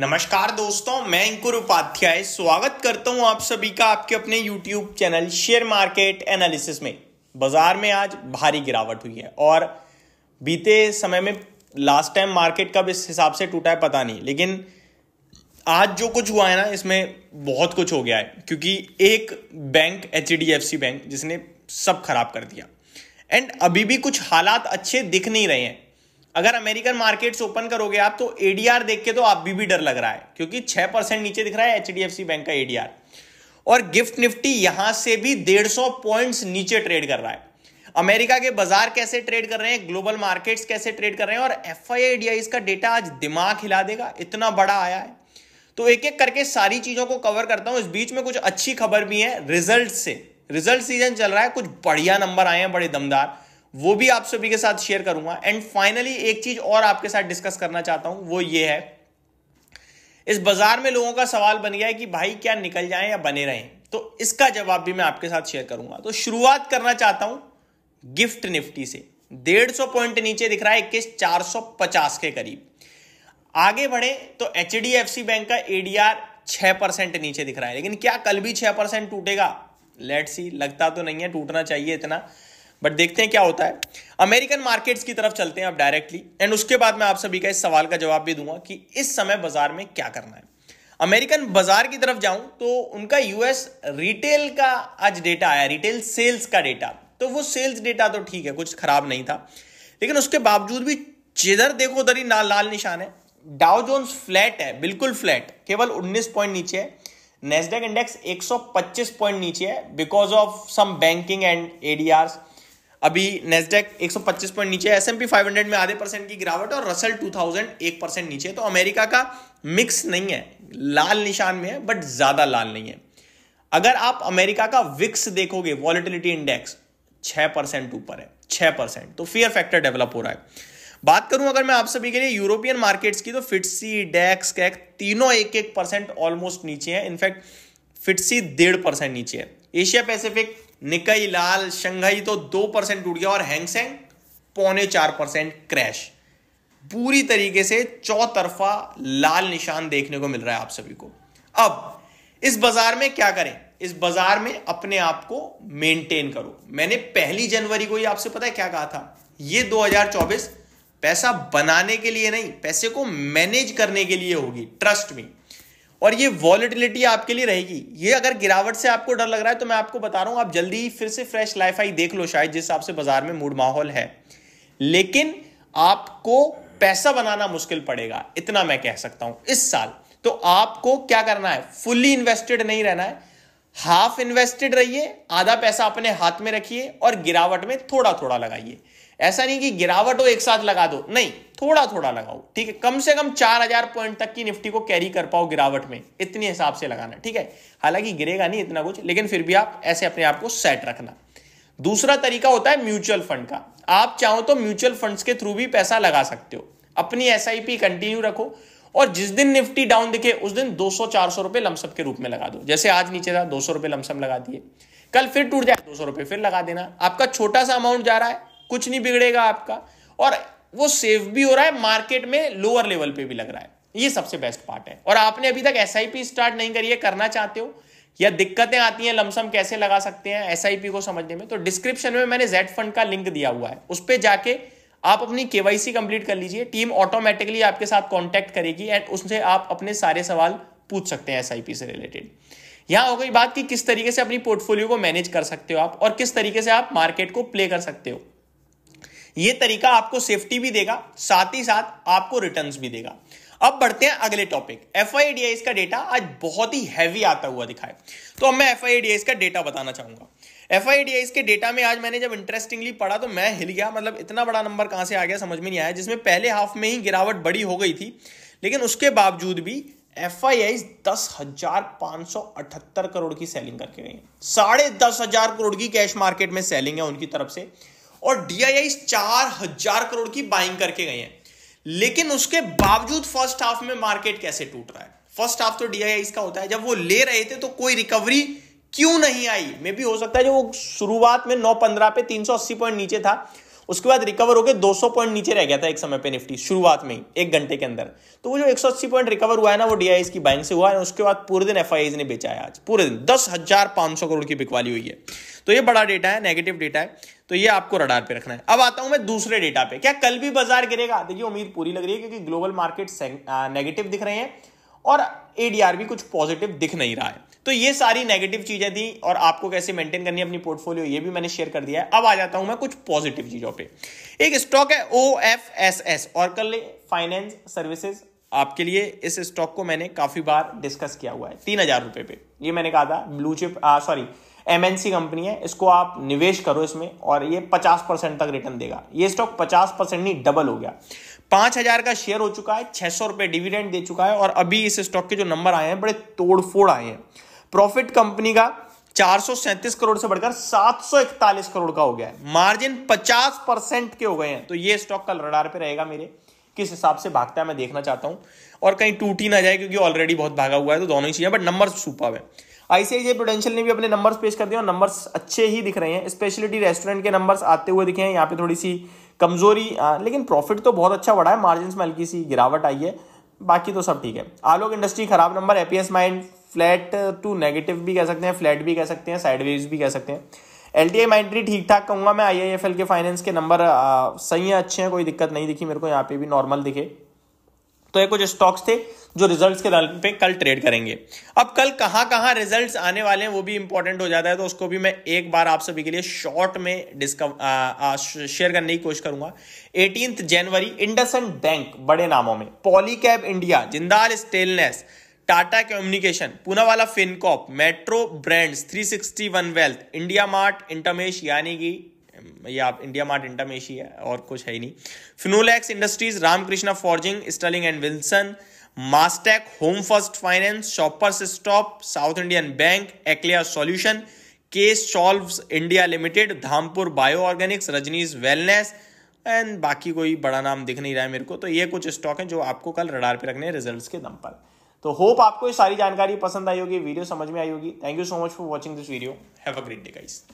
नमस्कार दोस्तों मैं इंकुर उपाध्याय स्वागत करता हूं आप सभी का आपके अपने YouTube channel share market analysis में बाजार में आज भारी गिरावट हुई है और बीते समय में लास्ट टाइम मार्केट कब इस हिसाब से टूटा है पता नहीं लेकिन आज जो कुछ हुआ है ना इसमें बहुत कुछ हो गया है क्योंकि एक बैंक एच बैंक जिसने सब खराब कर दिया एंड अभी भी कुछ हालात अच्छे दिख नहीं रहे हैं अगर अमेरिकन मार्केट्स ओपन करोगे आप तो एडीआर देख के तो आप भी, भी डर लग रहा है क्योंकि छह परसेंट नीचे दिख रहा है एचडीएफसी बैंक का एडीआर और गिफ्ट निफ्टी यहां से भी डेढ़ सौ पॉइंट नीचे ट्रेड कर रहा है अमेरिका के बाजार कैसे ट्रेड कर रहे हैं ग्लोबल मार्केट्स कैसे ट्रेड कर रहे हैं और एफ आई का डेटा आज दिमाग हिला देगा इतना बड़ा आया है तो एक एक करके सारी चीजों को कवर करता हूं इस बीच में कुछ अच्छी खबर भी है रिजल्ट से रिजल्ट सीजन चल रहा है कुछ बढ़िया नंबर आए हैं बड़े दमदार वो भी आप सभी के साथ शेयर करूंगा एंड फाइनली एक चीज और आपके साथ डिस्कस करना चाहता हूं वो ये है इस बाजार में लोगों का सवाल बन गया है कि भाई क्या निकल जाए या बने रहें तो इसका जवाब भी मैं आपके साथ शेयर करूंगा तो शुरुआत करना चाहता हूं गिफ्ट निफ्टी से डेढ़ सौ पॉइंट नीचे दिख रहा है इक्कीस चार सौ पचास के करीब आगे बढ़े तो H D F C bank का एडीआर छह परसेंट नीचे दिख रहा है लेकिन क्या कल भी छह परसेंट टूटेगा लेट सी लगता तो नहीं है टूटना चाहिए इतना बट देखते हैं क्या होता है अमेरिकन मार्केट्स की तरफ चलते हैं आप डायरेक्टली एंड उसके बाद मैं आप सभी का इस सवाल का जवाब भी दूंगा कि इस समय बाजार में क्या करना है अमेरिकन बाजार की तरफ जाऊं तो उनका यूएस रिटेल का आज डेटा आया रिटेल सेल्स का डेटा तो वो सेल्स डेटा तो ठीक है कुछ खराब नहीं था लेकिन उसके बावजूद भी जिधर देखो उधर ही लाल लाल निशान है डाउ जोन्स फ्लैट है बिल्कुल फ्लैट केवल 19 पॉइंट नीचे है नेस्डेक इंडेक्स 125 पॉइंट नीचे है because of some banking and ADR अभी नेस्डेक 125 पॉइंट नीचे एस एम 500 में आधे परसेंट की गिरावट और रसल 2000 एक परसेंट नीचे तो अमेरिका का मिक्स नहीं है लाल निशान में है बट ज़्यादा लाल नहीं है अगर आप अमेरिका का विक्स देखोगे वॉलिटिलिटी इंडेक्स छह परसेंट ऊपर है छह परसेंट तो फियर फैक्टर डेवलप हो रहा है बात करूं अगर मैं आप सभी के लिए यूरोपियन मार्केट्स की तो फिटसी डेक्स कैक तीनों एक एक परसेंट ऑलमोस्ट नीचे है इनफैक्ट फिटसी डेढ़ परसेंट नीचे है एशिया पैसिफिक निकई लाल शंघाई तो दो परसेंट टूट गया और हैंगसेंग पौने चार परसेंट क्रैश पूरी तरीके से चौतरफा लाल निशान देखने को मिल रहा है आप सभी को अब इस बाजार में क्या करें इस बाजार में अपने आप को मेंटेन करो मैंने पहली जनवरी को ही आपसे पता है क्या कहा था ये 2024 पैसा बनाने के लिए नहीं पैसे को मैनेज करने के लिए होगी ट्रस्ट में और ये वॉलिटिलिटी आपके लिए रहेगी ये अगर गिरावट से आपको डर लग रहा है तो मैं आपको बता रहा हूं आप जल्दी ही फिर से फ्रेश लाइफ आई देख लो शायद जिस हिसाब से बाजार में मूड माहौल है लेकिन आपको पैसा बनाना मुश्किल पड़ेगा इतना मैं कह सकता हूं इस साल तो आपको क्या करना है फुल्ली इन्वेस्टेड नहीं रहना है हाफ इन्वेस्टेड रहिए आधा पैसा अपने हाथ में रखिए और गिरावट में थोड़ा थोड़ा लगाइए ऐसा नहीं कि गिरावट हो एक साथ लगा दो नहीं थोड़ा थोड़ा लगाओ ठीक है कम से कम चार हजार पॉइंट तक की निफ्टी को कैरी कर पाओ गिरावट में इतने हिसाब से लगाना ठीक है हालांकि गिरेगा नहीं इतना कुछ लेकिन फिर भी आप ऐसे अपने आप को सेट रखना दूसरा तरीका होता है म्यूचुअल फंड का आप चाहो तो म्यूचुअल फंड के थ्रू भी पैसा लगा सकते हो अपनी एस कंटिन्यू रखो और जिस दिन निफ्टी डाउन दिखे उस दिन 200-400 रुपए लमसम के रूप में लगा दो जैसे आज नीचे था 200 रुपए लमसम लगा दिए कल फिर टूट जाए 200 रुपए फिर लगा देना आपका छोटा सा अमाउंट जा रहा है कुछ नहीं बिगड़ेगा आपका और वो सेफ भी हो रहा है मार्केट में लोअर लेवल पे भी लग रहा है ये सबसे बेस्ट पार्ट है और आपने अभी तक एस स्टार्ट नहीं करी है करना चाहते हो या दिक्कतें आती हैं लमसम कैसे लगा सकते हैं एसआईपी को समझने में तो डिस्क्रिप्शन में मैंने जेड फंड का लिंक दिया हुआ है उस पर जाके आप अपनी केवाईसी कंप्लीट कर लीजिए टीम ऑटोमेटिकली आपके साथ कॉन्टेक्ट करेगी एंड उससे आप अपने सारे सवाल पूछ सकते हैं एस से रिलेटेड यहां हो गई बात कि किस तरीके से अपनी पोर्टफोलियो को मैनेज कर सकते हो आप और किस तरीके से आप मार्केट को प्ले कर सकते हो ये तरीका आपको सेफ्टी भी देगा साथ ही साथ आपको रिटर्न भी देगा अब बढ़ते हैं अगले टॉपिक एफ का डेटा आज बहुत ही हैवी आता हुआ दिखाए तो अब मैं एफ का डेटा बताना चाहूंगा एफ के डेटा में आज मैंने जब इंटरेस्टिंगली पढ़ा तो मैं हिल गया मतलब इतना बड़ा नंबर कहां से आ गया समझ में नहीं आया जिसमें पहले हाफ में ही गिरावट बड़ी हो गई थी लेकिन उसके बावजूद भी एफ आई आई दस हजार पांच सौ अठहत्तर करोड़ की सेलिंग करके गई साढ़े दस हजार करोड़ की कैश मार्केट में सेलिंग है उनकी तरफ से और डी चार हजार करोड़ की बाइंग करके गए हैं लेकिन उसके बावजूद फर्स्ट हाफ में मार्केट कैसे टूट रहा है फर्स्ट हाफ तो डी का होता है जब वो ले रहे थे तो कोई रिकवरी क्यों नहीं आई मे भी हो सकता है जो वो शुरुआत में नौ पंद्रह पे तीन सौ अस्सी पॉइंट नीचे था उसके बाद रिकवर होकर 200 पॉइंट नीचे रह गया था एक समय पे निफ्टी शुरुआत में ही एक घंटे के अंदर तो वो जो अस्सी पॉइंट रिकवर हुआ है ना वो डीआईएस की बाइंग से हुआ है उसके बाद पूरे दिन एफ ने बेचा है आज पूरे दिन दस हजार पांच सौ करोड़ की बिकवाली हुई है तो ये बड़ा डेटा है नेगेटिव डेटा है तो ये आपको रडार पे रखना है अब आता हूं मैं दूसरे डेटा पे क्या कल भी बाजार गिरेगा देखिए उम्मीद पूरी लग रही है क्योंकि ग्लोबल मार्केट नेगेटिव दिख रहे हैं और एडीआर भी कुछ पॉजिटिव दिख नहीं रहा है तो ये सारी नेगेटिव चीजें थी और आपको कैसे मेंटेन करनी है अपनी पोर्टफोलियो ये भी मैंने शेयर कर दिया है अब आ जाता हूं मैं कुछ पॉजिटिव चीजों पे एक स्टॉक है ओ एफ एस एस कल फाइनेंस सर्विसेज आपके लिए इस स्टॉक को मैंने काफी बार डिस्कस किया हुआ है तीन हजार रुपए पे ये मैंने कहा था blue chip sorry MNC company है इसको आप निवेश करो इसमें और ये पचास परसेंट तक रिटर्न देगा ये स्टॉक पचास परसेंट नहीं डबल हो गया पांच हजार का शेयर हो चुका है छह सौ रुपए डिविडेंड दे चुका है और अभी इस स्टॉक के जो नंबर आए हैं बड़े तोड़फोड़ आए हैं प्रॉफिट कंपनी का चार सौ सैंतीस करोड़ से बढ़कर सात सौ इकतालीस करोड़ का हो गया है मार्जिन पचास परसेंट के हो गए हैं तो ये स्टॉक कल रडार पे रहेगा मेरे किस हिसाब से भागता है मैं देखना चाहता हूं और कहीं टूटी ना जाए क्योंकि ऑलरेडी बहुत भागा हुआ है तो दोनों ही चीजें बट नंबर सुपर है आईसीआईसीआई प्रोडेंशियल ने भी अपने नंबर्स पेश कर दिए और नंबर्स अच्छे ही दिख रहे हैं स्पेशलिटी रेस्टोरेंट के नंबर्स आते हुए दिखे हैं यहाँ पे थोड़ी सी कमजोरी लेकिन प्रॉफिट तो बहुत अच्छा बढ़ा है मार्जिन में हल्की सी गिरावट आई है बाकी तो सब ठीक है आलोक इंडस्ट्री खराब number EPS mind flat to negative भी कह सकते हैं फ्लैट भी कह सकते हैं साइडवेज भी कह सकते हैं एल टी आई माइंड्री ठीक ठाक कहूँगा मैं आई आई एफ एल के फाइनेंस के नंबर सही हैं अच्छे हैं कोई दिक्कत नहीं दिखी मेरे को यहाँ पे भी नॉर्मल दिखे तो ये कुछ स्टॉक्स थे जो रिजल्ट्स के दाल पे कल ट्रेड करेंगे अब कल कहाँ कहाँ रिजल्ट्स आने वाले हैं वो भी इंपॉर्टेंट हो जाता है तो उसको भी मैं एक बार आप सभी के लिए शॉर्ट में डिस्कव शेयर करने की कोशिश करूंगा एटीन जनवरी इंडसन बैंक बड़े नामों में Polycab India Jindal Stainless Tata Communication Poonawalla Fincorp Metro Brands 361 Wealth IndiaMART InterMESH यानी कि ये आप इंडिया मार्ट इंटा है और कुछ है ही नहीं Finolex Industries Ramkrishna Forging Sterling and Wilson Mastek Home First Finance Shoppers Stop South Indian Bank एक्लिया Solution K Solve India Limited Dhampur Bio Organics Rajnish Wellness and बाकी कोई बड़ा नाम दिख नहीं रहा है मेरे को तो ये कुछ स्टॉक हैं जो आपको कल रडार पे रखने हैं रिजल्ट्स के दम पर तो होप आपको ये सारी जानकारी पसंद आई होगी वीडियो समझ में आई होगी thank you so much for watching this video have a great day guys